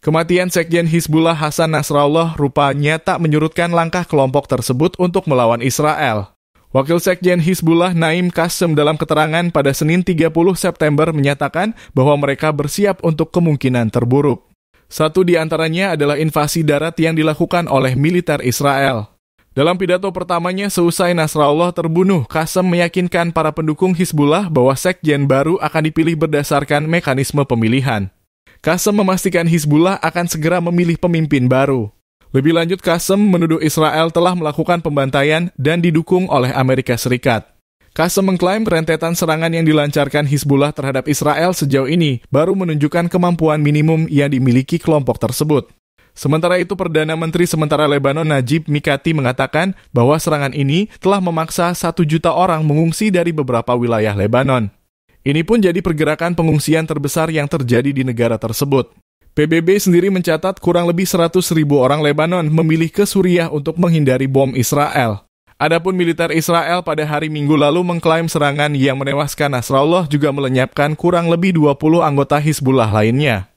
Kematian Sekjen Hizbullah Hasan Nasrallah rupanya tak menyurutkan langkah kelompok tersebut untuk melawan Israel. Wakil Sekjen Hizbullah Naim Kasem dalam keterangan pada Senin 30 September menyatakan bahwa mereka bersiap untuk kemungkinan terburuk. Satu di antaranya adalah invasi darat yang dilakukan oleh militer Israel. Dalam pidato pertamanya seusai Nasrallah terbunuh, Kasem meyakinkan para pendukung Hizbullah bahwa sekjen baru akan dipilih berdasarkan mekanisme pemilihan. Kasem memastikan Hizbullah akan segera memilih pemimpin baru. Lebih lanjut, Kasem menuduh Israel telah melakukan pembantaian dan didukung oleh Amerika Serikat. Kasem mengklaim rentetan serangan yang dilancarkan Hizbullah terhadap Israel sejauh ini baru menunjukkan kemampuan minimum yang dimiliki kelompok tersebut. Sementara itu, Perdana Menteri sementara Lebanon Najib Mikati mengatakan bahwa serangan ini telah memaksa satu juta orang mengungsi dari beberapa wilayah Lebanon. Ini pun jadi pergerakan pengungsian terbesar yang terjadi di negara tersebut. PBB sendiri mencatat kurang lebih 100 ribu orang Lebanon memilih ke Suriah untuk menghindari bom Israel. Adapun militer Israel pada hari Minggu lalu mengklaim serangan yang menewaskan Nasrallah juga melenyapkan kurang lebih 20 anggota Hizbullah lainnya.